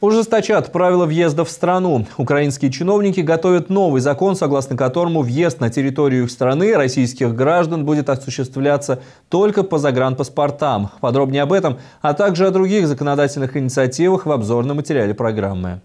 Ужесточат правила въезда в страну. Украинские чиновники готовят новый закон, согласно которому въезд на территорию их страны российских граждан будет осуществляться только по загранпаспортам. Подробнее об этом, а также о других законодательных инициативах в обзорном материале программы.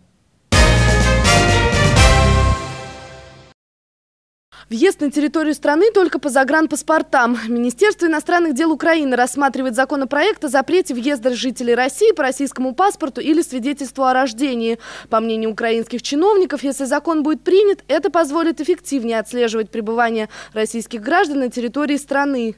Въезд на территорию страны только по загранпаспортам. Министерство иностранных дел Украины рассматривает законопроект о запрете въезда жителей России по российскому паспорту или свидетельству о рождении. По мнению украинских чиновников, если закон будет принят, это позволит эффективнее отслеживать пребывание российских граждан на территории страны.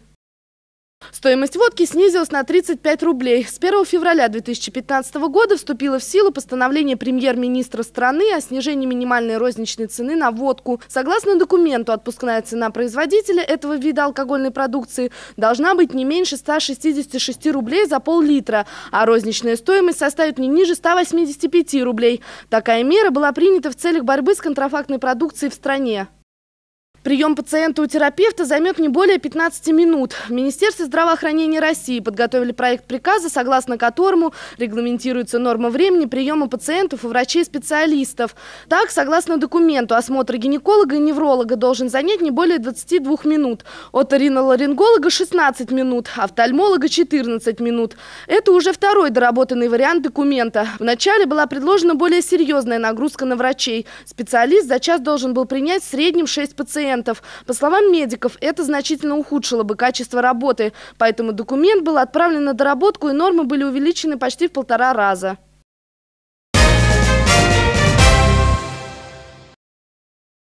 Стоимость водки снизилась на 35 рублей. С 1 февраля 2015 года вступило в силу постановление премьер-министра страны о снижении минимальной розничной цены на водку. Согласно документу, отпускная цена производителя этого вида алкогольной продукции должна быть не меньше 166 рублей за пол-литра, а розничная стоимость составит не ниже 185 рублей. Такая мера была принята в целях борьбы с контрафактной продукцией в стране. Прием пациента у терапевта займет не более 15 минут. В Министерстве здравоохранения России подготовили проект приказа, согласно которому регламентируется норма времени приема пациентов у врачей-специалистов. Так, согласно документу, осмотр гинеколога и невролога должен занять не более 22 минут. От риноларинголога 16 минут, офтальмолога 14 минут. Это уже второй доработанный вариант документа. Вначале была предложена более серьезная нагрузка на врачей. Специалист за час должен был принять в среднем 6 пациентов пациентов. По словам медиков, это значительно ухудшило бы качество работы, поэтому документ был отправлен на доработку и нормы были увеличены почти в полтора раза.